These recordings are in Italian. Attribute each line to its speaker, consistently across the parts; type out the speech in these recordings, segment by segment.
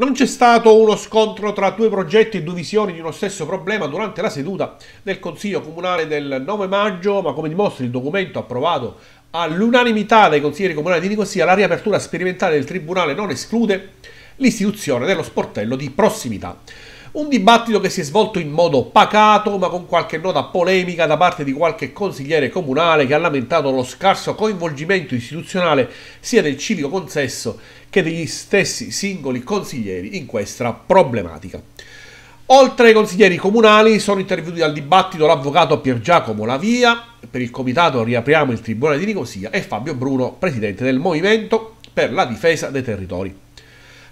Speaker 1: Non c'è stato uno scontro tra due progetti e due visioni di uno stesso problema durante la seduta del Consiglio Comunale del 9 maggio, ma come dimostra il documento approvato all'unanimità dai consiglieri comunali di Nicosia, la riapertura sperimentale del Tribunale non esclude l'istituzione dello sportello di prossimità. Un dibattito che si è svolto in modo pacato, ma con qualche nota polemica da parte di qualche consigliere comunale che ha lamentato lo scarso coinvolgimento istituzionale sia del civico consesso che degli stessi singoli consiglieri in questa problematica. Oltre ai consiglieri comunali sono intervenuti al dibattito l'avvocato Pier Giacomo Lavia, per il comitato riapriamo il Tribunale di Nicosia, e Fabio Bruno, presidente del Movimento per la difesa dei territori.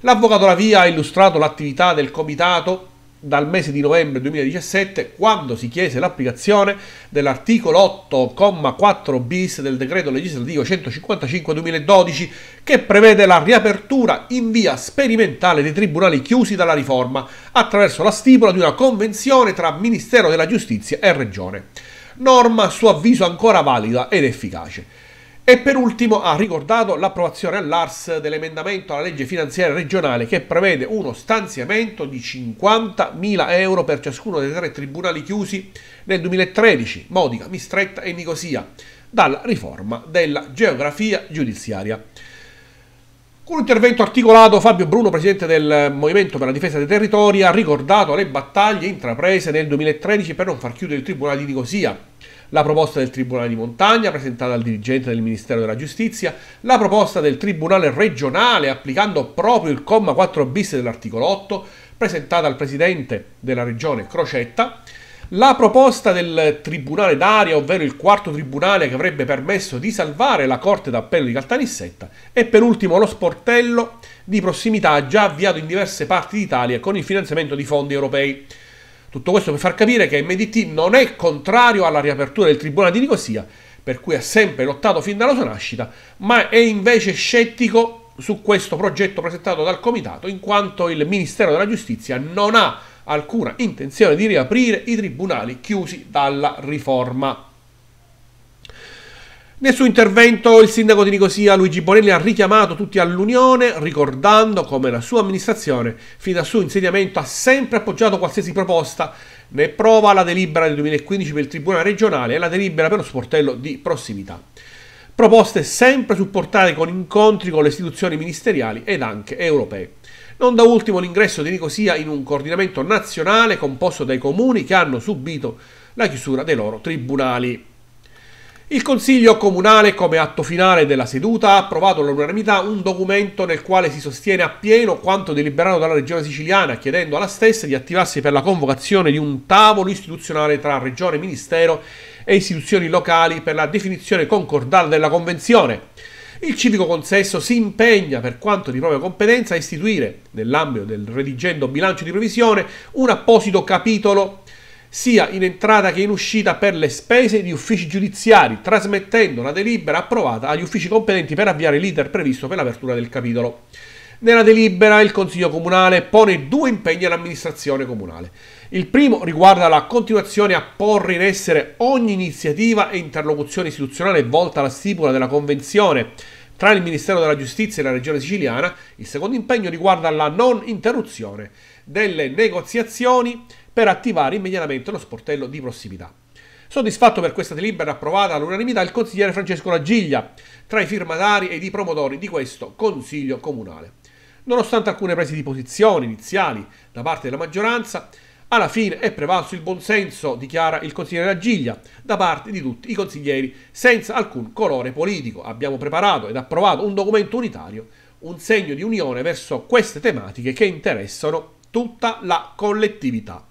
Speaker 1: L'avvocato Lavia ha illustrato l'attività del comitato dal mese di novembre 2017 quando si chiese l'applicazione dell'articolo 8,4 bis del decreto legislativo 155-2012 che prevede la riapertura in via sperimentale dei tribunali chiusi dalla riforma attraverso la stipula di una convenzione tra Ministero della Giustizia e Regione. Norma a suo avviso ancora valida ed efficace. E per ultimo ha ricordato l'approvazione all'ARS dell'emendamento alla legge finanziaria regionale che prevede uno stanziamento di 50.000 euro per ciascuno dei tre tribunali chiusi nel 2013, Modica, Mistretta e Nicosia, dalla riforma della geografia giudiziaria. Con un intervento articolato, Fabio Bruno, presidente del Movimento per la difesa dei territori, ha ricordato le battaglie intraprese nel 2013 per non far chiudere il Tribunale di Nicosia, la proposta del Tribunale di Montagna presentata al dirigente del Ministero della Giustizia, la proposta del Tribunale regionale applicando proprio il comma 4 bis dell'articolo 8 presentata al Presidente della Regione Crocetta, la proposta del Tribunale d'Aria, ovvero il quarto tribunale che avrebbe permesso di salvare la Corte d'Appello di Caltanissetta e per ultimo lo sportello di prossimità già avviato in diverse parti d'Italia con il finanziamento di fondi europei. Tutto questo per far capire che MDT non è contrario alla riapertura del Tribunale di Nicosia, per cui ha sempre lottato fin dalla sua nascita, ma è invece scettico su questo progetto presentato dal Comitato, in quanto il Ministero della Giustizia non ha alcuna intenzione di riaprire i tribunali chiusi dalla riforma. Nel suo intervento il sindaco di Nicosia Luigi Bonelli ha richiamato tutti all'Unione ricordando come la sua amministrazione fin dal suo insediamento ha sempre appoggiato qualsiasi proposta, ne prova la delibera del 2015 per il Tribunale regionale e la delibera per lo sportello di prossimità. Proposte sempre supportate con incontri con le istituzioni ministeriali ed anche europee. Non da ultimo l'ingresso di Nicosia in un coordinamento nazionale composto dai comuni che hanno subito la chiusura dei loro tribunali. Il Consiglio Comunale, come atto finale della seduta, ha approvato all'unanimità un documento nel quale si sostiene appieno quanto deliberato dalla Regione Siciliana, chiedendo alla stessa di attivarsi per la convocazione di un tavolo istituzionale tra Regione, Ministero e istituzioni locali per la definizione concordata della Convenzione. Il civico consesso si impegna, per quanto di propria competenza, a istituire, nell'ambito del redigendo bilancio di previsione, un apposito capitolo sia in entrata che in uscita per le spese di uffici giudiziari, trasmettendo la delibera approvata agli uffici competenti per avviare l'iter previsto per l'apertura del capitolo. Nella delibera il Consiglio Comunale pone due impegni all'amministrazione comunale. Il primo riguarda la continuazione a porre in essere ogni iniziativa e interlocuzione istituzionale volta alla stipula della Convenzione tra il Ministero della Giustizia e la Regione Siciliana. Il secondo impegno riguarda la non interruzione delle negoziazioni per attivare immediatamente lo sportello di prossimità. Soddisfatto per questa delibera approvata all'unanimità il consigliere Francesco Lagiglia, tra i firmatari ed i promotori di questo Consiglio Comunale. Nonostante alcune prese di posizione iniziali da parte della maggioranza, alla fine è prevalso il buonsenso, dichiara il consigliere Lagiglia, da parte di tutti i consiglieri, senza alcun colore politico. Abbiamo preparato ed approvato un documento unitario, un segno di unione verso queste tematiche che interessano tutta la collettività.